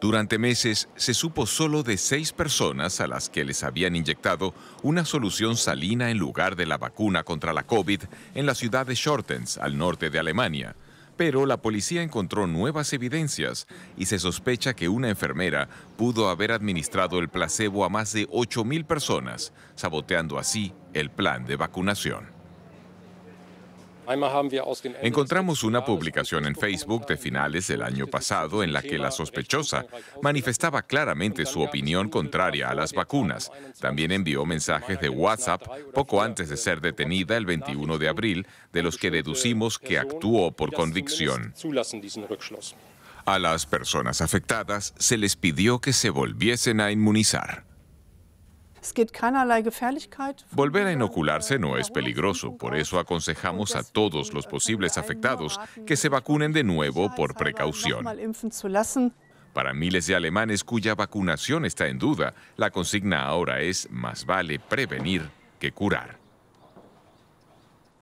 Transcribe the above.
Durante meses se supo solo de seis personas a las que les habían inyectado una solución salina en lugar de la vacuna contra la COVID en la ciudad de Shortens, al norte de Alemania. Pero la policía encontró nuevas evidencias y se sospecha que una enfermera pudo haber administrado el placebo a más de 8.000 personas, saboteando así el plan de vacunación. Encontramos una publicación en Facebook de finales del año pasado en la que la sospechosa manifestaba claramente su opinión contraria a las vacunas. También envió mensajes de WhatsApp poco antes de ser detenida el 21 de abril, de los que deducimos que actuó por convicción. A las personas afectadas se les pidió que se volviesen a inmunizar. Volver a inocularse no äh, es peligroso, por eso aconsejamos a todos los äh, posibles afectados que se vacunen de nuevo por precaución. Para miles de alemanes cuya vacunación está en duda, la consigna ahora es más vale prevenir que curar.